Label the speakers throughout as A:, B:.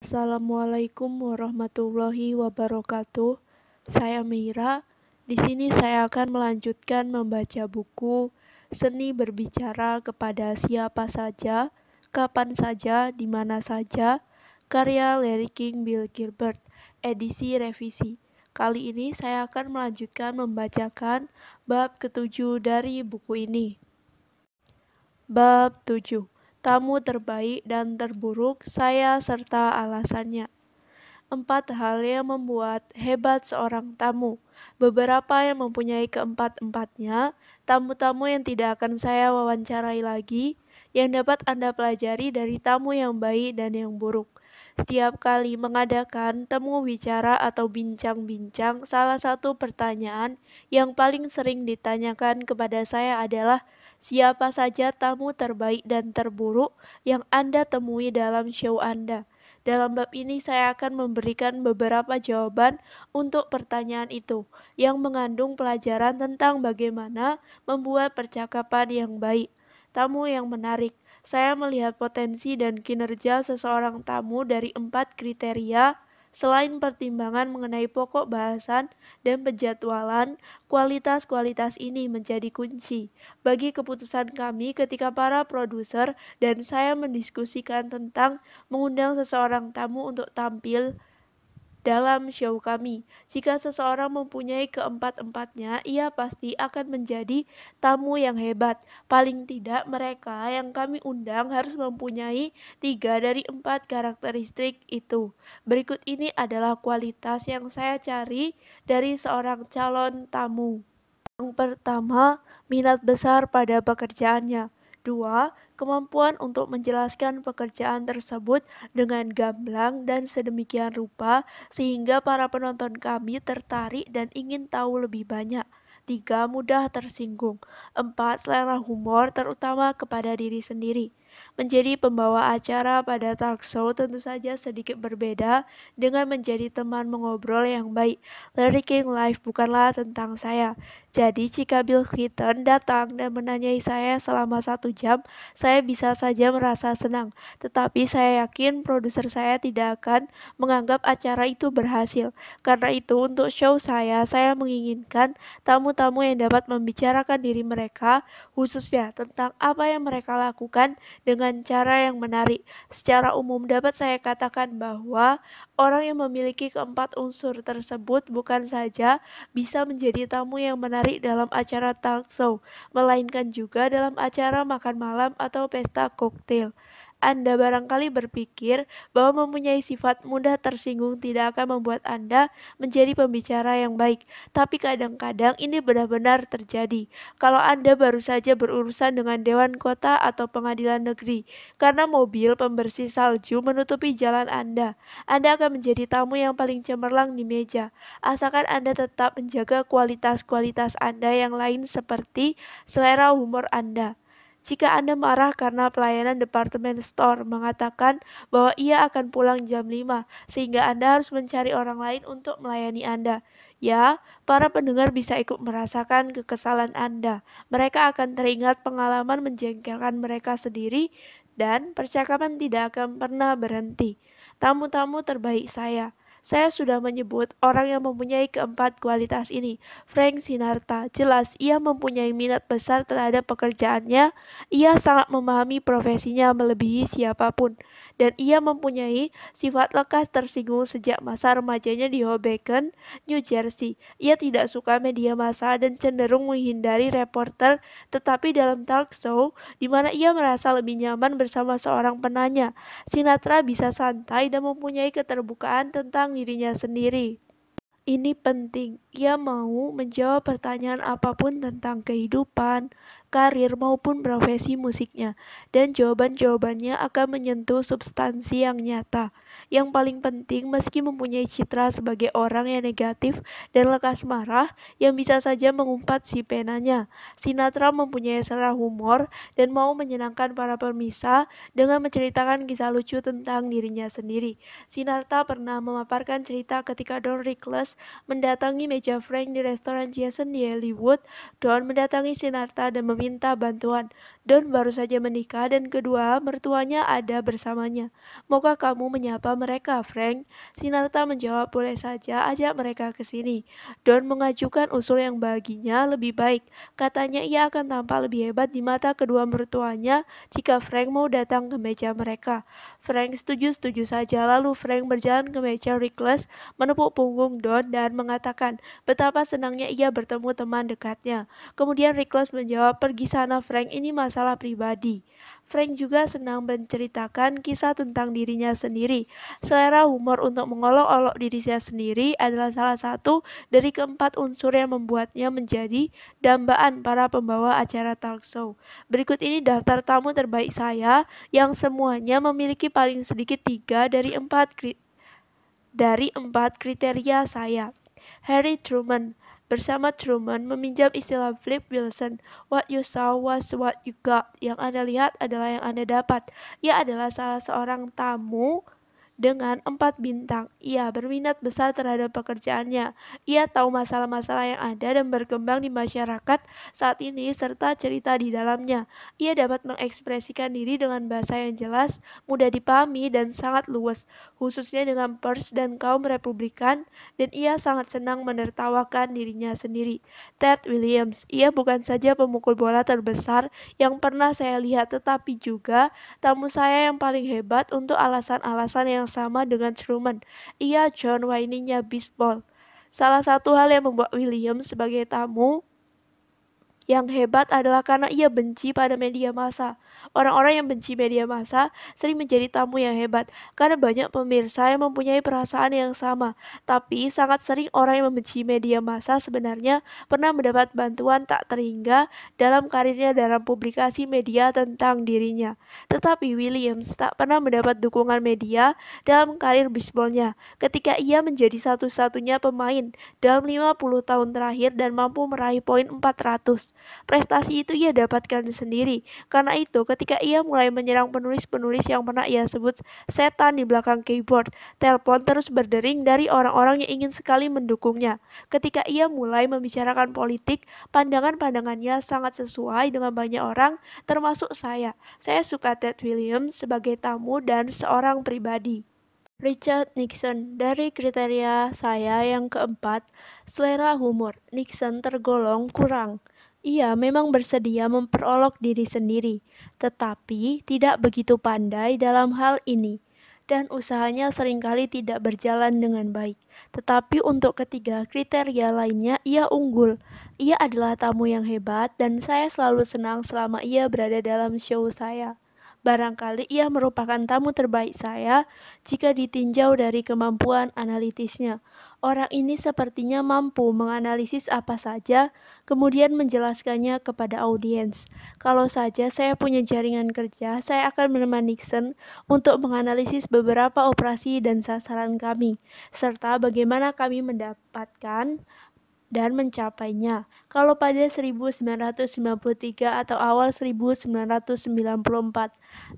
A: Assalamualaikum warahmatullahi wabarakatuh. Saya Mira. Di sini saya akan melanjutkan membaca buku Seni Berbicara kepada Siapa Saja, Kapan Saja, di mana saja, karya Larry King Bill Gilbert, edisi revisi. Kali ini saya akan melanjutkan membacakan bab ketujuh dari buku ini. Bab tujuh tamu terbaik dan terburuk, saya serta alasannya. Empat hal yang membuat hebat seorang tamu. Beberapa yang mempunyai keempat-empatnya, tamu-tamu yang tidak akan saya wawancarai lagi, yang dapat Anda pelajari dari tamu yang baik dan yang buruk setiap kali mengadakan temu bicara atau bincang-bincang, salah satu pertanyaan yang paling sering ditanyakan kepada saya adalah siapa saja tamu terbaik dan terburuk yang Anda temui dalam show Anda. Dalam bab ini saya akan memberikan beberapa jawaban untuk pertanyaan itu yang mengandung pelajaran tentang bagaimana membuat percakapan yang baik. Tamu yang menarik. Saya melihat potensi dan kinerja seseorang tamu dari empat kriteria Selain pertimbangan mengenai pokok bahasan dan penjadwalan, kualitas-kualitas ini menjadi kunci bagi keputusan kami ketika para produser dan saya mendiskusikan tentang mengundang seseorang tamu untuk tampil dalam show kami. Jika seseorang mempunyai keempat-empatnya, ia pasti akan menjadi tamu yang hebat. Paling tidak mereka yang kami undang harus mempunyai tiga dari empat karakteristik itu. Berikut ini adalah kualitas yang saya cari dari seorang calon tamu. Yang pertama, minat besar pada pekerjaannya. 2. Kemampuan untuk menjelaskan pekerjaan tersebut dengan gamblang dan sedemikian rupa sehingga para penonton kami tertarik dan ingin tahu lebih banyak. 3. Mudah tersinggung. 4. Selera humor terutama kepada diri sendiri. Menjadi pembawa acara pada talk show tentu saja sedikit berbeda dengan menjadi teman mengobrol yang baik. Larry King Live bukanlah tentang saya. Jadi jika Bill Clinton datang dan menanyai saya selama satu jam, saya bisa saja merasa senang. Tetapi saya yakin produser saya tidak akan menganggap acara itu berhasil. Karena itu untuk show saya, saya menginginkan tamu-tamu yang dapat membicarakan diri mereka, khususnya tentang apa yang mereka lakukan dengan cara yang menarik. Secara umum dapat saya katakan bahwa orang yang memiliki keempat unsur tersebut bukan saja bisa menjadi tamu yang menarik dalam acara talk show, melainkan juga dalam acara makan malam atau pesta koktail. Anda barangkali berpikir bahwa mempunyai sifat mudah tersinggung tidak akan membuat Anda menjadi pembicara yang baik, tapi kadang-kadang ini benar-benar terjadi. Kalau Anda baru saja berurusan dengan dewan kota atau pengadilan negeri, karena mobil pembersih salju menutupi jalan Anda, Anda akan menjadi tamu yang paling cemerlang di meja. Asalkan Anda tetap menjaga kualitas-kualitas Anda yang lain seperti selera humor Anda. Jika Anda marah karena pelayanan departemen store mengatakan bahwa ia akan pulang jam 5, sehingga Anda harus mencari orang lain untuk melayani Anda. Ya, para pendengar bisa ikut merasakan kekesalan Anda. Mereka akan teringat pengalaman menjengkelkan mereka sendiri dan percakapan tidak akan pernah berhenti. Tamu-tamu terbaik saya, saya sudah menyebut orang yang mempunyai keempat kualitas ini. Frank Sinarta, jelas ia mempunyai minat besar terhadap pekerjaannya. Ia sangat memahami profesinya melebihi siapapun dan ia mempunyai sifat lekas tersinggung sejak masa remajanya di Hoboken, New Jersey. Ia tidak suka media massa dan cenderung menghindari reporter, tetapi dalam talk show, di mana ia merasa lebih nyaman bersama seorang penanya, Sinatra bisa santai dan mempunyai keterbukaan tentang dirinya sendiri. Ini penting, ia mau menjawab pertanyaan apapun tentang kehidupan, karir maupun profesi musiknya, dan jawaban-jawabannya akan menyentuh substansi yang nyata. Yang paling penting, meski mempunyai citra sebagai orang yang negatif dan lekas marah, yang bisa saja mengumpat si penanya. Sinatra mempunyai selera humor dan mau menyenangkan para pemirsa dengan menceritakan kisah lucu tentang dirinya sendiri. Sinatra pernah memaparkan cerita ketika Don Rickles mendatangi meja Frank di restoran Jason di Hollywood. Don mendatangi Sinatra dan meminta bantuan Don baru saja menikah dan kedua mertuanya ada bersamanya. Maukah kamu menyapa mereka, Frank? Sinarta menjawab, boleh saja ajak mereka ke sini. Don mengajukan usul yang baginya lebih baik. Katanya ia akan tampak lebih hebat di mata kedua mertuanya jika Frank mau datang ke meja mereka. Frank setuju-setuju saja, lalu Frank berjalan ke meja Rickless, menepuk punggung Don dan mengatakan betapa senangnya ia bertemu teman dekatnya. Kemudian Rickless menjawab, pergi sana Frank, ini masa masalah pribadi. Frank juga senang menceritakan kisah tentang dirinya sendiri. Selera humor untuk mengolok-olok dirinya sendiri adalah salah satu dari keempat unsur yang membuatnya menjadi dambaan para pembawa acara talk show. Berikut ini daftar tamu terbaik saya yang semuanya memiliki paling sedikit tiga dari empat dari empat kriteria saya. Harry Truman, bersama Truman meminjam istilah Flip Wilson, "What you saw was what you got." Yang Anda lihat adalah yang Anda dapat. Ia adalah salah seorang tamu dengan empat bintang. Ia berminat besar terhadap pekerjaannya. Ia tahu masalah-masalah yang ada dan berkembang di masyarakat saat ini serta cerita di dalamnya. Ia dapat mengekspresikan diri dengan bahasa yang jelas, mudah dipahami, dan sangat luas, khususnya dengan pers dan kaum republikan, dan ia sangat senang menertawakan dirinya sendiri. Ted Williams, ia bukan saja pemukul bola terbesar yang pernah saya lihat, tetapi juga tamu saya yang paling hebat untuk alasan-alasan yang sama dengan Truman. Ia John Wayne-nya bisbol. Salah satu hal yang membuat William sebagai tamu yang hebat adalah karena ia benci pada media massa. Orang-orang yang benci media massa sering menjadi tamu yang hebat karena banyak pemirsa yang mempunyai perasaan yang sama. Tapi sangat sering orang yang membenci media massa sebenarnya pernah mendapat bantuan tak terhingga dalam karirnya dalam publikasi media tentang dirinya. Tetapi Williams tak pernah mendapat dukungan media dalam karir bisbolnya ketika ia menjadi satu-satunya pemain dalam 50 tahun terakhir dan mampu meraih poin 400. Prestasi itu ia dapatkan sendiri. Karena itu, ketika ia mulai menyerang penulis-penulis yang pernah ia sebut setan di belakang keyboard, telepon terus berdering dari orang-orang yang ingin sekali mendukungnya. Ketika ia mulai membicarakan politik, pandangan-pandangannya sangat sesuai dengan banyak orang, termasuk saya. Saya suka Ted Williams sebagai tamu dan seorang pribadi. Richard Nixon dari kriteria saya yang keempat, selera humor. Nixon tergolong kurang. Ia memang bersedia memperolok diri sendiri, tetapi tidak begitu pandai dalam hal ini, dan usahanya seringkali tidak berjalan dengan baik. Tetapi untuk ketiga kriteria lainnya, ia unggul. Ia adalah tamu yang hebat, dan saya selalu senang selama ia berada dalam show saya. Barangkali ia merupakan tamu terbaik saya jika ditinjau dari kemampuan analitisnya. Orang ini sepertinya mampu menganalisis apa saja, kemudian menjelaskannya kepada audiens. Kalau saja saya punya jaringan kerja, saya akan menemani Nixon untuk menganalisis beberapa operasi dan sasaran kami, serta bagaimana kami mendapatkan dan mencapainya. Kalau pada 1993 atau awal 1994,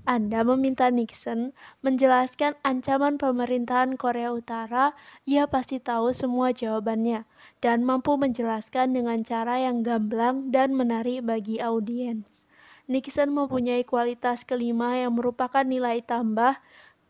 A: Anda meminta Nixon menjelaskan ancaman pemerintahan Korea Utara, ia pasti tahu semua jawabannya dan mampu menjelaskan dengan cara yang gamblang dan menarik bagi audiens. Nixon mempunyai kualitas kelima yang merupakan nilai tambah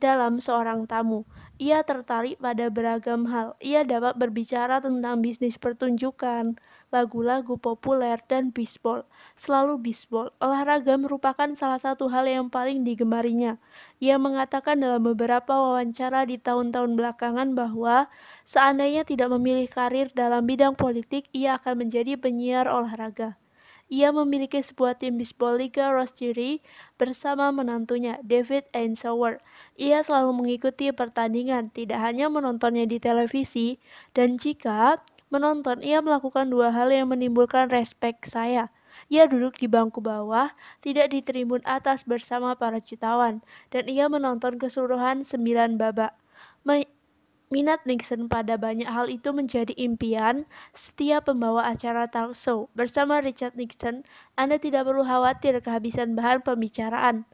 A: dalam seorang tamu. Ia tertarik pada beragam hal. Ia dapat berbicara tentang bisnis pertunjukan, lagu-lagu populer, dan bisbol. Selalu bisbol. Olahraga merupakan salah satu hal yang paling digemarinya. Ia mengatakan dalam beberapa wawancara di tahun-tahun belakangan bahwa seandainya tidak memilih karir dalam bidang politik, ia akan menjadi penyiar olahraga. Ia memiliki sebuah tim bisbol Liga Rostiri bersama menantunya David Einsauer. Ia selalu mengikuti pertandingan, tidak hanya menontonnya di televisi, dan jika menonton ia melakukan dua hal yang menimbulkan respek saya. Ia duduk di bangku bawah, tidak di tribun atas bersama para jutawan, dan ia menonton keseluruhan sembilan babak. Minat Nixon pada banyak hal itu menjadi impian setiap pembawa acara talk show. Bersama Richard Nixon, Anda tidak perlu khawatir kehabisan bahan pembicaraan.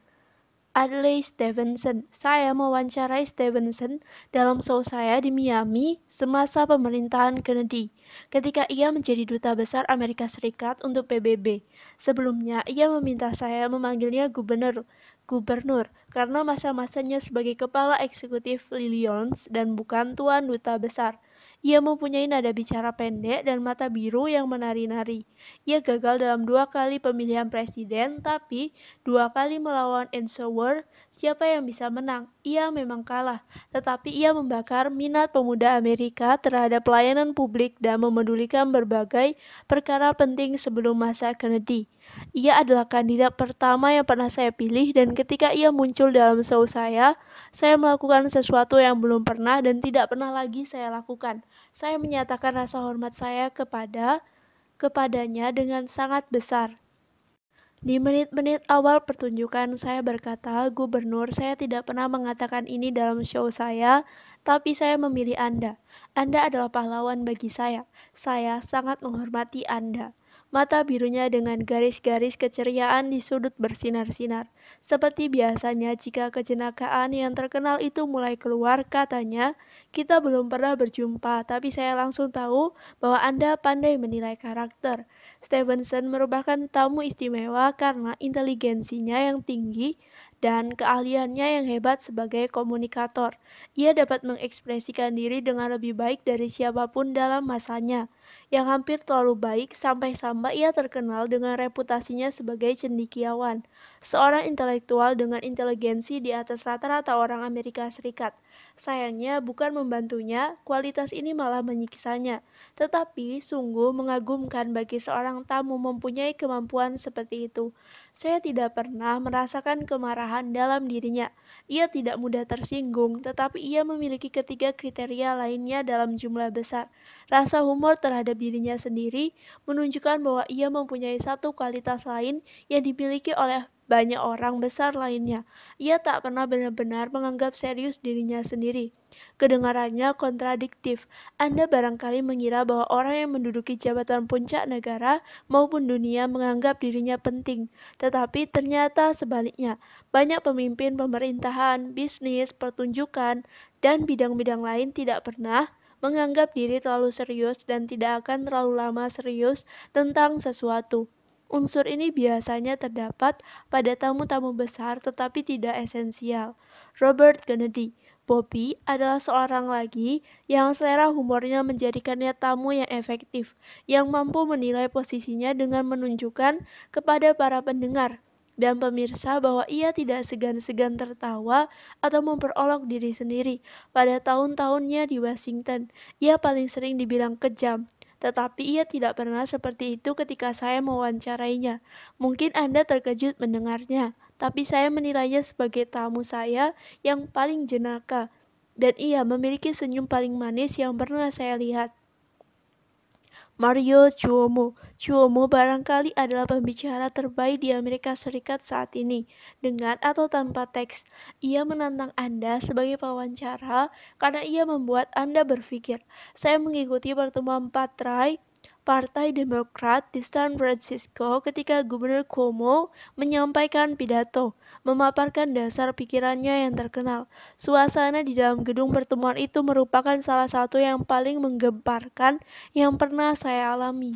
A: Adlai Stevenson. Saya mewawancarai Stevenson dalam show saya di Miami semasa pemerintahan Kennedy ketika ia menjadi duta besar Amerika Serikat untuk PBB. Sebelumnya, ia meminta saya memanggilnya gubernur. Gubernur karena masa-masanya sebagai kepala eksekutif Lilions dan bukan tuan duta besar. Ia mempunyai nada bicara pendek dan mata biru yang menari-nari. Ia gagal dalam dua kali pemilihan presiden, tapi dua kali melawan Eisenhower, siapa yang bisa menang? Ia memang kalah, tetapi ia membakar minat pemuda Amerika terhadap pelayanan publik dan memedulikan berbagai perkara penting sebelum masa Kennedy. Ia adalah kandidat pertama yang pernah saya pilih dan ketika ia muncul dalam show saya, saya melakukan sesuatu yang belum pernah dan tidak pernah lagi saya lakukan. Saya menyatakan rasa hormat saya kepada kepadanya dengan sangat besar. Di menit-menit awal pertunjukan, saya berkata, Gubernur, saya tidak pernah mengatakan ini dalam show saya, tapi saya memilih Anda. Anda adalah pahlawan bagi saya. Saya sangat menghormati Anda. Mata birunya dengan garis-garis keceriaan di sudut bersinar-sinar. Seperti biasanya jika kejenakaan yang terkenal itu mulai keluar, katanya, kita belum pernah berjumpa, tapi saya langsung tahu bahwa Anda pandai menilai karakter. Stevenson merupakan tamu istimewa karena inteligensinya yang tinggi dan keahliannya yang hebat sebagai komunikator. Ia dapat mengekspresikan diri dengan lebih baik dari siapapun dalam masanya, yang hampir terlalu baik sampai-sampai ia terkenal dengan reputasinya sebagai cendikiawan, seorang intelektual dengan inteligensi di atas rata-rata orang Amerika Serikat. Sayangnya, bukan membantunya, kualitas ini malah menyiksanya. Tetapi, sungguh mengagumkan bagi seorang tamu mempunyai kemampuan seperti itu. Saya tidak pernah merasakan kemarahan dalam dirinya. Ia tidak mudah tersinggung, tetapi ia memiliki ketiga kriteria lainnya dalam jumlah besar. Rasa humor terhadap dirinya sendiri menunjukkan bahwa ia mempunyai satu kualitas lain yang dimiliki oleh banyak orang besar lainnya. Ia tak pernah benar-benar menganggap serius dirinya sendiri. Kedengarannya kontradiktif. Anda barangkali mengira bahwa orang yang menduduki jabatan puncak negara maupun dunia menganggap dirinya penting, tetapi ternyata sebaliknya. Banyak pemimpin pemerintahan, bisnis, pertunjukan, dan bidang-bidang lain tidak pernah menganggap diri terlalu serius dan tidak akan terlalu lama serius tentang sesuatu. Unsur ini biasanya terdapat pada tamu-tamu besar tetapi tidak esensial. Robert Kennedy Bobby adalah seorang lagi yang selera humornya menjadikannya tamu yang efektif, yang mampu menilai posisinya dengan menunjukkan kepada para pendengar dan pemirsa bahwa ia tidak segan-segan tertawa atau memperolok diri sendiri. Pada tahun-tahunnya di Washington, ia paling sering dibilang kejam, tetapi ia tidak pernah seperti itu ketika saya mewawancarainya. Mungkin Anda terkejut mendengarnya, tapi saya menilainya sebagai tamu saya yang paling jenaka, dan ia memiliki senyum paling manis yang pernah saya lihat. Mario Cuomo. Cuomo barangkali adalah pembicara terbaik di Amerika Serikat saat ini, dengan atau tanpa teks. Ia menantang Anda sebagai pewawancara karena ia membuat Anda berpikir. Saya mengikuti pertemuan Patrai Partai Demokrat di San Francisco ketika Gubernur Cuomo menyampaikan pidato, memaparkan dasar pikirannya yang terkenal. Suasana di dalam gedung pertemuan itu merupakan salah satu yang paling menggemparkan yang pernah saya alami.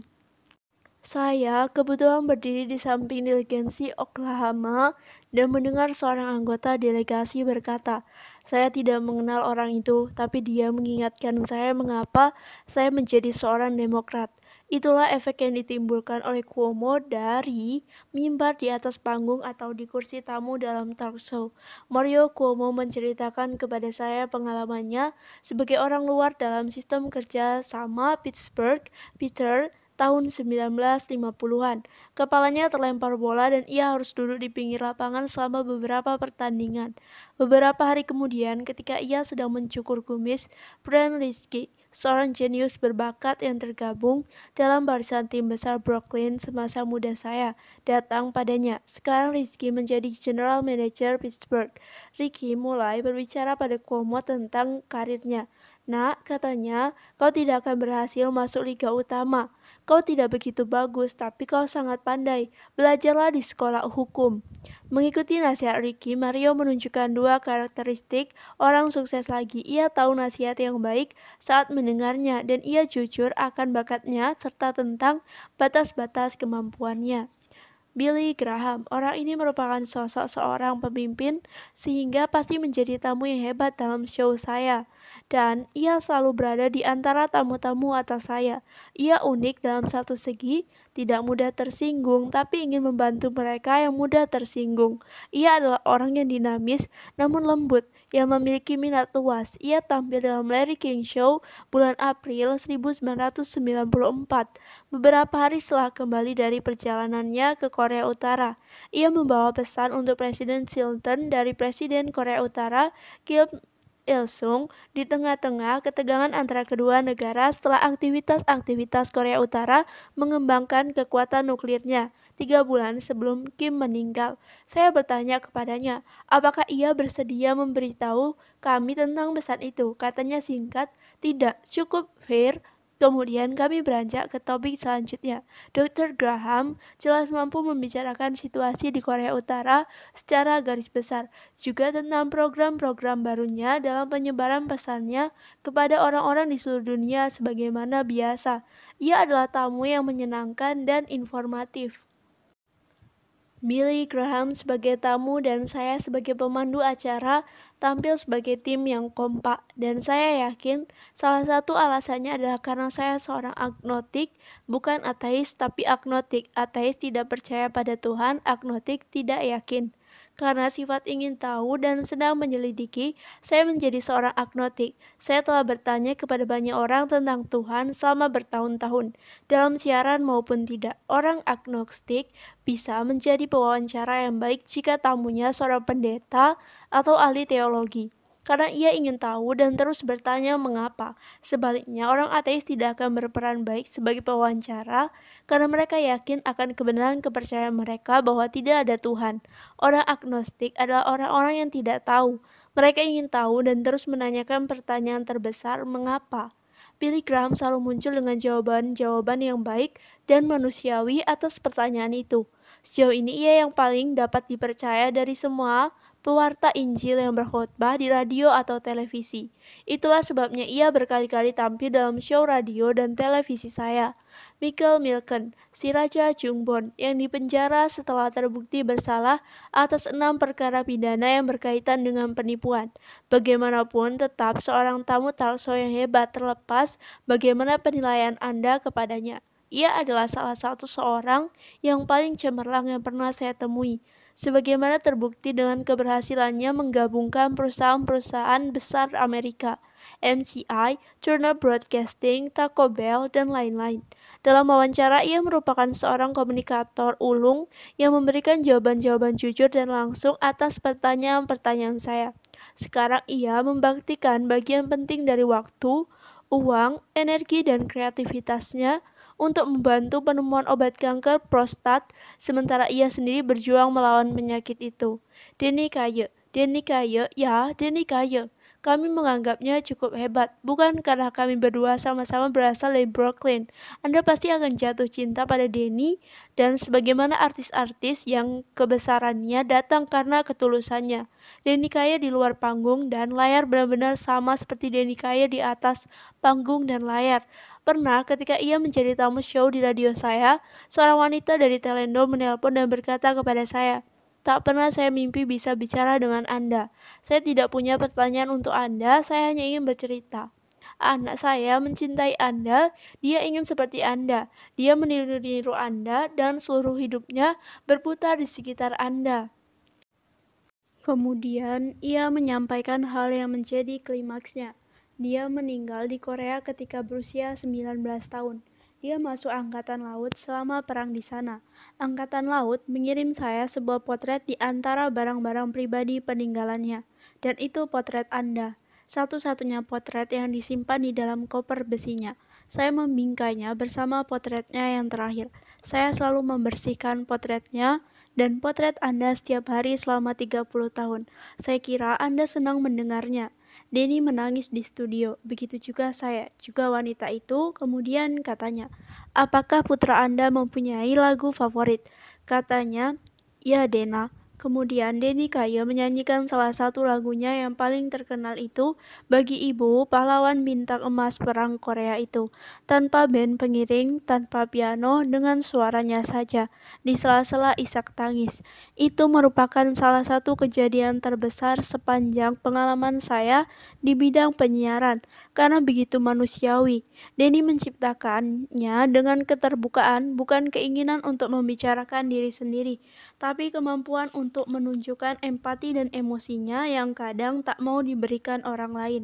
A: Saya kebetulan berdiri di samping delegasi Oklahoma dan mendengar seorang anggota delegasi berkata, "Saya tidak mengenal orang itu, tapi dia mengingatkan saya mengapa saya menjadi seorang Demokrat." Itulah efek yang ditimbulkan oleh Cuomo dari mimbar di atas panggung atau di kursi tamu dalam talk show. Mario Cuomo menceritakan kepada saya pengalamannya sebagai orang luar dalam sistem kerja sama Pittsburgh, Peter, tahun 1950-an. Kepalanya terlempar bola dan ia harus duduk di pinggir lapangan selama beberapa pertandingan. Beberapa hari kemudian ketika ia sedang mencukur kumis, Brian Rizky seorang jenius berbakat yang tergabung dalam barisan tim besar Brooklyn semasa muda saya, datang padanya. Sekarang Rizky menjadi General Manager Pittsburgh. Ricky mulai berbicara pada Cuomo tentang karirnya. Nak, katanya, kau tidak akan berhasil masuk liga utama. Kau tidak begitu bagus, tapi kau sangat pandai. Belajarlah di sekolah hukum. Mengikuti nasihat Ricky, Mario menunjukkan dua karakteristik orang sukses lagi. Ia tahu nasihat yang baik saat mendengarnya, dan ia jujur akan bakatnya serta tentang batas-batas kemampuannya. Billy Graham, orang ini merupakan sosok seorang pemimpin sehingga pasti menjadi tamu yang hebat dalam show saya dan ia selalu berada di antara tamu-tamu atas saya. Ia unik dalam satu segi, tidak mudah tersinggung, tapi ingin membantu mereka yang mudah tersinggung. Ia adalah orang yang dinamis, namun lembut, yang memiliki minat luas. Ia tampil dalam Larry King Show bulan April 1994, beberapa hari setelah kembali dari perjalanannya ke Korea Utara. Ia membawa pesan untuk Presiden Chilton dari Presiden Korea Utara, Kim Ilsung di tengah-tengah ketegangan antara kedua negara setelah aktivitas-aktivitas Korea Utara mengembangkan kekuatan nuklirnya tiga bulan sebelum Kim meninggal. Saya bertanya kepadanya, apakah ia bersedia memberitahu kami tentang pesan itu? Katanya singkat, tidak, cukup fair, Kemudian kami beranjak ke topik selanjutnya. Dr. Graham jelas mampu membicarakan situasi di Korea Utara secara garis besar, juga tentang program-program barunya dalam penyebaran pesannya kepada orang-orang di seluruh dunia sebagaimana biasa. Ia adalah tamu yang menyenangkan dan informatif. Billy Graham sebagai tamu dan saya sebagai pemandu acara tampil sebagai tim yang kompak dan saya yakin salah satu alasannya adalah karena saya seorang agnotik bukan ateis tapi agnotik Ateis tidak percaya pada Tuhan, agnotik tidak yakin. Karena sifat ingin tahu dan sedang menyelidiki, saya menjadi seorang agnotik. Saya telah bertanya kepada banyak orang tentang Tuhan selama bertahun-tahun, dalam siaran maupun tidak. Orang agnostik bisa menjadi pewawancara yang baik jika tamunya seorang pendeta atau ahli teologi karena ia ingin tahu dan terus bertanya mengapa. Sebaliknya, orang ateis tidak akan berperan baik sebagai pewawancara karena mereka yakin akan kebenaran kepercayaan mereka bahwa tidak ada Tuhan. Orang agnostik adalah orang-orang yang tidak tahu. Mereka ingin tahu dan terus menanyakan pertanyaan terbesar, mengapa? Billy Graham selalu muncul dengan jawaban-jawaban yang baik dan manusiawi atas pertanyaan itu. Sejauh ini ia yang paling dapat dipercaya dari semua pewarta Injil yang berkhutbah di radio atau televisi. Itulah sebabnya ia berkali-kali tampil dalam show radio dan televisi saya. Michael Milken, si Raja Jungbon, yang dipenjara setelah terbukti bersalah atas enam perkara pidana yang berkaitan dengan penipuan. Bagaimanapun, tetap seorang tamu talso yang hebat terlepas bagaimana penilaian Anda kepadanya. Ia adalah salah satu seorang yang paling cemerlang yang pernah saya temui sebagaimana terbukti dengan keberhasilannya menggabungkan perusahaan-perusahaan besar Amerika, MCI, Turner Broadcasting, Taco Bell, dan lain-lain. Dalam wawancara, ia merupakan seorang komunikator ulung yang memberikan jawaban-jawaban jujur dan langsung atas pertanyaan-pertanyaan saya. Sekarang ia membaktikan bagian penting dari waktu, uang, energi, dan kreativitasnya untuk membantu penemuan obat kanker prostat, sementara ia sendiri berjuang melawan penyakit itu. Denny Kaye, Denny Kaye, ya Denny Kaye. Kami menganggapnya cukup hebat, bukan karena kami berdua sama-sama berasal dari Brooklyn. Anda pasti akan jatuh cinta pada Denny dan sebagaimana artis-artis yang kebesarannya datang karena ketulusannya. Denny Kaya di luar panggung dan layar benar-benar sama seperti Denny Kaya di atas panggung dan layar. Pernah ketika ia menjadi tamu show di radio saya, seorang wanita dari Telendo menelpon dan berkata kepada saya, Tak pernah saya mimpi bisa bicara dengan Anda. Saya tidak punya pertanyaan untuk Anda, saya hanya ingin bercerita. Anak saya mencintai Anda, dia ingin seperti Anda. Dia meniru-niru Anda dan seluruh hidupnya berputar di sekitar Anda. Kemudian, ia menyampaikan hal yang menjadi klimaksnya. Dia meninggal di Korea ketika berusia 19 tahun. Dia masuk angkatan laut selama perang di sana. Angkatan laut mengirim saya sebuah potret di antara barang-barang pribadi peninggalannya. Dan itu potret Anda. Satu-satunya potret yang disimpan di dalam koper besinya. Saya membingkainya bersama potretnya yang terakhir. Saya selalu membersihkan potretnya, dan potret Anda setiap hari selama 30 tahun. Saya kira Anda senang mendengarnya. Denny menangis di studio, begitu juga saya, juga wanita itu. Kemudian katanya, apakah putra Anda mempunyai lagu favorit? Katanya, ya Dena. Kemudian Denny Kayo menyanyikan salah satu lagunya yang paling terkenal itu Bagi Ibu, pahlawan bintang emas perang Korea itu. Tanpa band pengiring, tanpa piano, dengan suaranya saja. Di sela-sela isak tangis. Itu merupakan salah satu kejadian terbesar sepanjang pengalaman saya di bidang penyiaran. Karena begitu manusiawi. Denny menciptakannya dengan keterbukaan, bukan keinginan untuk membicarakan diri sendiri, tapi kemampuan untuk untuk menunjukkan empati dan emosinya yang kadang tak mau diberikan orang lain.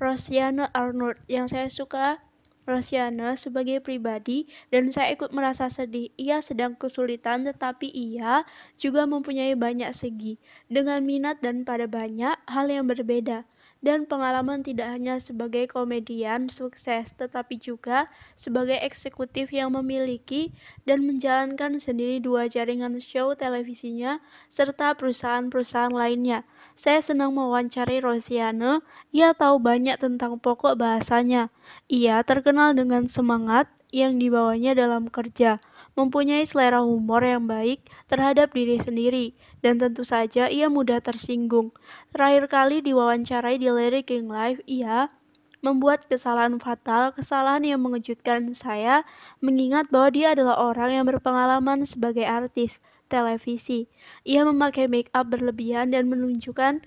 A: Rosiana Arnold yang saya suka Rosiana sebagai pribadi dan saya ikut merasa sedih. Ia sedang kesulitan tetapi ia juga mempunyai banyak segi dengan minat dan pada banyak hal yang berbeda dan pengalaman tidak hanya sebagai komedian sukses, tetapi juga sebagai eksekutif yang memiliki dan menjalankan sendiri dua jaringan show televisinya serta perusahaan-perusahaan lainnya. Saya senang mewawancari Rosiane, ia tahu banyak tentang pokok bahasanya. Ia terkenal dengan semangat yang dibawanya dalam kerja, mempunyai selera humor yang baik terhadap diri sendiri, dan tentu saja ia mudah tersinggung. Terakhir kali diwawancarai di Larry King Live, ia membuat kesalahan fatal, kesalahan yang mengejutkan saya, mengingat bahwa dia adalah orang yang berpengalaman sebagai artis televisi. Ia memakai make up berlebihan dan menunjukkan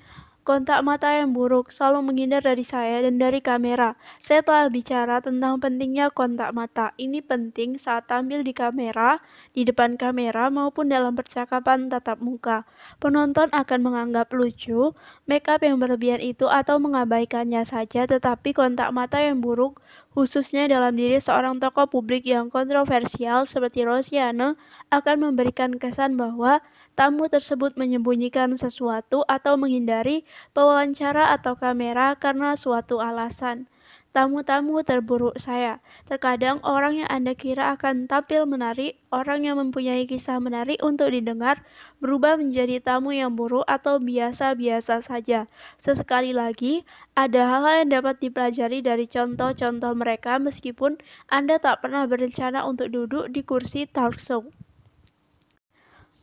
A: Kontak mata yang buruk selalu menghindar dari saya dan dari kamera. Saya telah bicara tentang pentingnya kontak mata. Ini penting saat tampil di kamera, di depan kamera maupun dalam percakapan tatap muka. Penonton akan menganggap lucu make up yang berlebihan itu atau mengabaikannya saja, tetapi kontak mata yang buruk khususnya dalam diri seorang tokoh publik yang kontroversial seperti Rosiana, akan memberikan kesan bahwa tamu tersebut menyembunyikan sesuatu atau menghindari pewawancara atau kamera karena suatu alasan. Tamu-tamu terburuk saya. Terkadang orang yang Anda kira akan tampil menarik, orang yang mempunyai kisah menarik untuk didengar, berubah menjadi tamu yang buruk atau biasa-biasa saja. Sesekali lagi, ada hal-hal yang dapat dipelajari dari contoh-contoh mereka meskipun Anda tak pernah berencana untuk duduk di kursi talk show.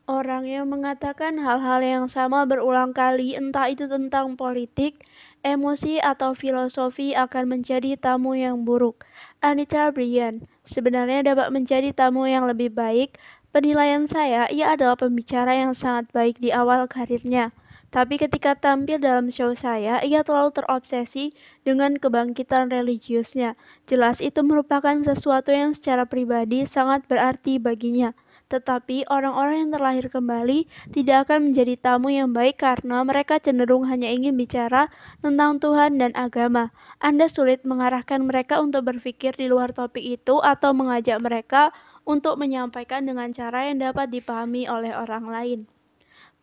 A: Orang yang mengatakan hal-hal yang sama berulang kali, entah itu tentang politik, emosi, atau filosofi, akan menjadi tamu yang buruk. Anita Brian sebenarnya dapat menjadi tamu yang lebih baik. Penilaian saya, ia adalah pembicara yang sangat baik di awal karirnya. Tapi ketika tampil dalam show saya, ia terlalu terobsesi dengan kebangkitan religiusnya. Jelas itu merupakan sesuatu yang secara pribadi sangat berarti baginya. Tetapi orang-orang yang terlahir kembali tidak akan menjadi tamu yang baik karena mereka cenderung hanya ingin bicara tentang Tuhan dan agama. Anda sulit mengarahkan mereka untuk berpikir di luar topik itu atau mengajak mereka untuk menyampaikan dengan cara yang dapat dipahami oleh orang lain.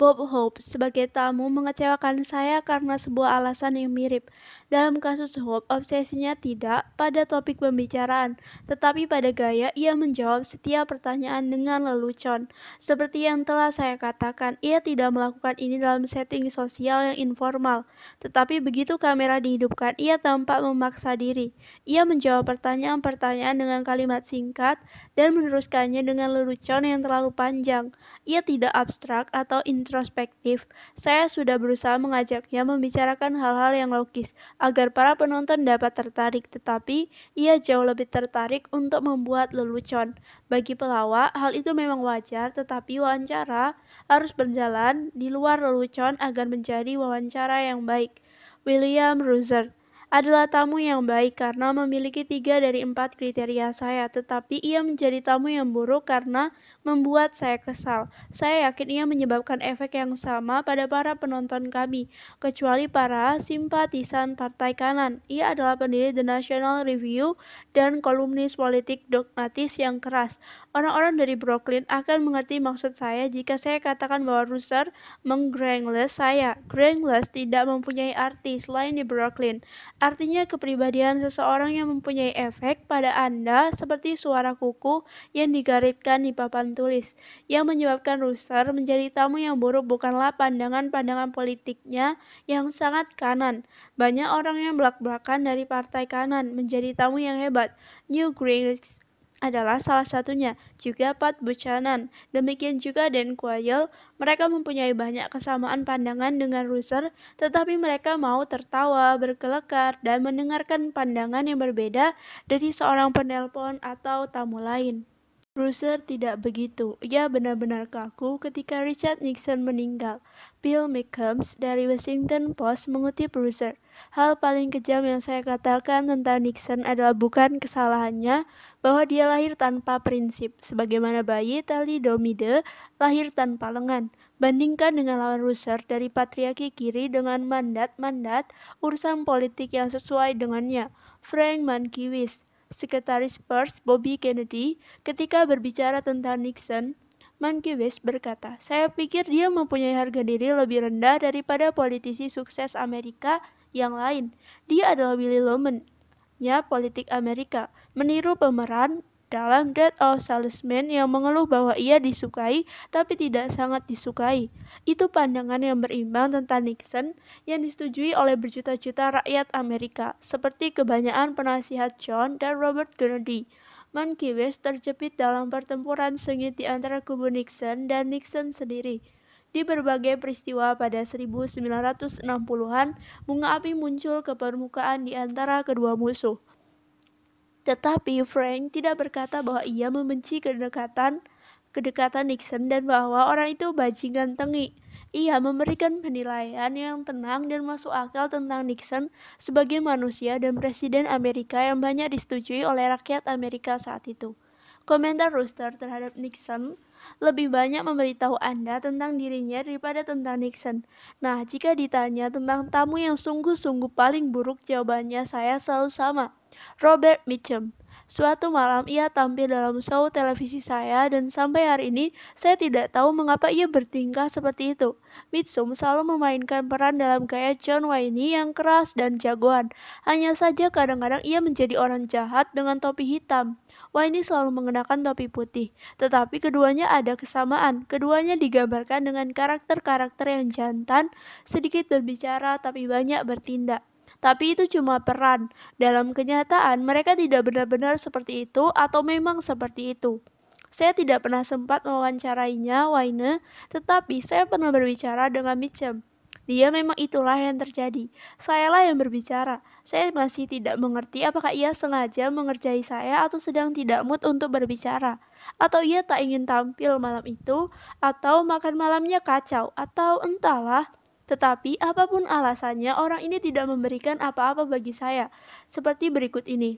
A: Bob Hope sebagai tamu mengecewakan saya karena sebuah alasan yang mirip. Dalam kasus Hope, obsesinya tidak pada topik pembicaraan, tetapi pada gaya ia menjawab setiap pertanyaan dengan lelucon. Seperti yang telah saya katakan, ia tidak melakukan ini dalam setting sosial yang informal, tetapi begitu kamera dihidupkan, ia tampak memaksa diri. Ia menjawab pertanyaan-pertanyaan dengan kalimat singkat dan meneruskannya dengan lelucon yang terlalu panjang. Ia tidak abstrak atau intrik introspektif, saya sudah berusaha mengajaknya membicarakan hal-hal yang logis agar para penonton dapat tertarik, tetapi ia jauh lebih tertarik untuk membuat lelucon. Bagi pelawak, hal itu memang wajar, tetapi wawancara harus berjalan di luar lelucon agar menjadi wawancara yang baik. William Ruzer adalah tamu yang baik karena memiliki tiga dari empat kriteria saya, tetapi ia menjadi tamu yang buruk karena membuat saya kesal. Saya yakin ia menyebabkan efek yang sama pada para penonton kami, kecuali para simpatisan partai kanan. Ia adalah pendiri The National Review dan kolumnis politik dogmatis yang keras. Orang-orang dari Brooklyn akan mengerti maksud saya jika saya katakan bahwa Ruser menggrangless saya. Grangless tidak mempunyai arti selain di Brooklyn. Artinya kepribadian seseorang yang mempunyai efek pada Anda seperti suara kuku yang digaritkan di papan tulis yang menyebabkan Ruser menjadi tamu yang buruk bukanlah pandangan-pandangan politiknya yang sangat kanan. Banyak orang yang belak-belakan dari partai kanan menjadi tamu yang hebat. New Greens adalah salah satunya, juga Pat Buchanan. Demikian juga Dan Quayle, mereka mempunyai banyak kesamaan pandangan dengan Ruser, tetapi mereka mau tertawa, berkelekar, dan mendengarkan pandangan yang berbeda dari seorang penelpon atau tamu lain. Bruiser tidak begitu. Ia benar-benar kaku ketika Richard Nixon meninggal. Bill McCombs dari Washington Post mengutip Bruiser. Hal paling kejam yang saya katakan tentang Nixon adalah bukan kesalahannya bahwa dia lahir tanpa prinsip. Sebagaimana bayi talidomide lahir tanpa lengan. Bandingkan dengan lawan Bruiser dari patriarki kiri dengan mandat-mandat urusan politik yang sesuai dengannya. Frank Mankiewicz Sekretaris Pers Bobby Kennedy ketika berbicara tentang Nixon, Monkey West berkata, "Saya pikir dia mempunyai harga diri lebih rendah daripada politisi sukses Amerika yang lain. Dia adalah Willy Loman, politik Amerika, meniru pemeran dalam Death of Salesman yang mengeluh bahwa ia disukai tapi tidak sangat disukai. Itu pandangan yang berimbang tentang Nixon yang disetujui oleh berjuta-juta rakyat Amerika, seperti kebanyakan penasihat John dan Robert Kennedy. Monkey West terjepit dalam pertempuran sengit di antara kubu Nixon dan Nixon sendiri. Di berbagai peristiwa pada 1960-an, bunga api muncul ke permukaan di antara kedua musuh. Tetapi Frank tidak berkata bahwa ia membenci kedekatan kedekatan Nixon dan bahwa orang itu bajingan tengik. Ia memberikan penilaian yang tenang dan masuk akal tentang Nixon sebagai manusia dan presiden Amerika yang banyak disetujui oleh rakyat Amerika saat itu. Komentar Rooster terhadap Nixon lebih banyak memberitahu Anda tentang dirinya daripada tentang Nixon. Nah, jika ditanya tentang tamu yang sungguh-sungguh paling buruk, jawabannya saya selalu sama, Robert Mitchum. Suatu malam ia tampil dalam show televisi saya dan sampai hari ini saya tidak tahu mengapa ia bertingkah seperti itu. Mitsum selalu memainkan peran dalam gaya John Wayne yang keras dan jagoan. Hanya saja kadang-kadang ia menjadi orang jahat dengan topi hitam. Wayne selalu mengenakan topi putih, tetapi keduanya ada kesamaan. Keduanya digambarkan dengan karakter-karakter yang jantan, sedikit berbicara tapi banyak bertindak tapi itu cuma peran. Dalam kenyataan, mereka tidak benar-benar seperti itu atau memang seperti itu. Saya tidak pernah sempat mewawancarainya, Waine, tetapi saya pernah berbicara dengan Mitchum. Dia memang itulah yang terjadi. Sayalah yang berbicara. Saya masih tidak mengerti apakah ia sengaja mengerjai saya atau sedang tidak mood untuk berbicara. Atau ia tak ingin tampil malam itu, atau makan malamnya kacau, atau entahlah. Tetapi apapun alasannya, orang ini tidak memberikan apa-apa bagi saya, seperti berikut ini.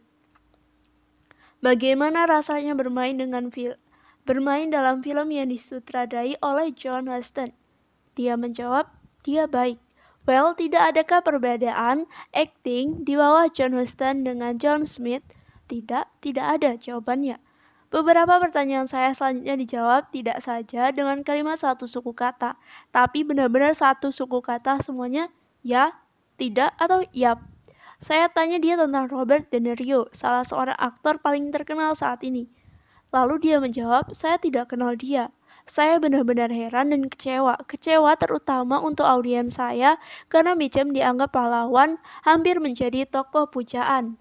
A: Bagaimana rasanya bermain dengan film? Bermain dalam film yang disutradai oleh John Huston. Dia menjawab, dia baik. Well, tidak adakah perbedaan acting di bawah John Huston dengan John Smith? Tidak, tidak ada jawabannya. Beberapa pertanyaan saya selanjutnya dijawab tidak saja dengan kalimat satu suku kata, tapi benar-benar satu suku kata semuanya ya, tidak, atau yap. Saya tanya dia tentang Robert De Niro, salah seorang aktor paling terkenal saat ini. Lalu dia menjawab, saya tidak kenal dia. Saya benar-benar heran dan kecewa. Kecewa terutama untuk audiens saya karena Micem dianggap pahlawan, hampir menjadi tokoh pujaan.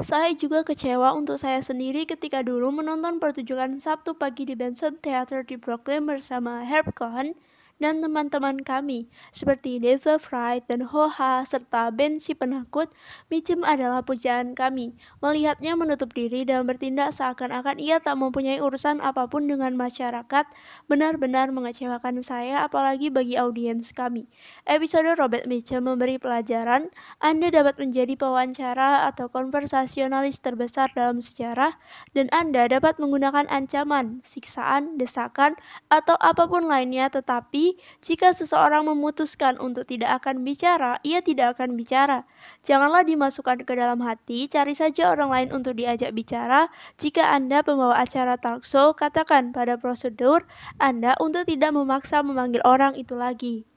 A: Saya juga kecewa untuk saya sendiri ketika dulu menonton pertunjukan Sabtu pagi di Benson Theater di Brooklyn bersama Herb Cohen dan teman-teman kami, seperti Deva Fry dan Hoha, serta Ben si penakut, Michim adalah pujaan kami. Melihatnya menutup diri dan bertindak seakan-akan ia tak mempunyai urusan apapun dengan masyarakat, benar-benar mengecewakan saya apalagi bagi audiens kami. Episode Robert Mitchum memberi pelajaran, Anda dapat menjadi pewawancara atau konversasionalis terbesar dalam sejarah, dan Anda dapat menggunakan ancaman, siksaan, desakan, atau apapun lainnya tetapi jika seseorang memutuskan untuk tidak akan bicara, ia tidak akan bicara. Janganlah dimasukkan ke dalam hati, cari saja orang lain untuk diajak bicara. Jika Anda pembawa acara talk show, katakan pada prosedur Anda untuk tidak memaksa memanggil orang itu lagi.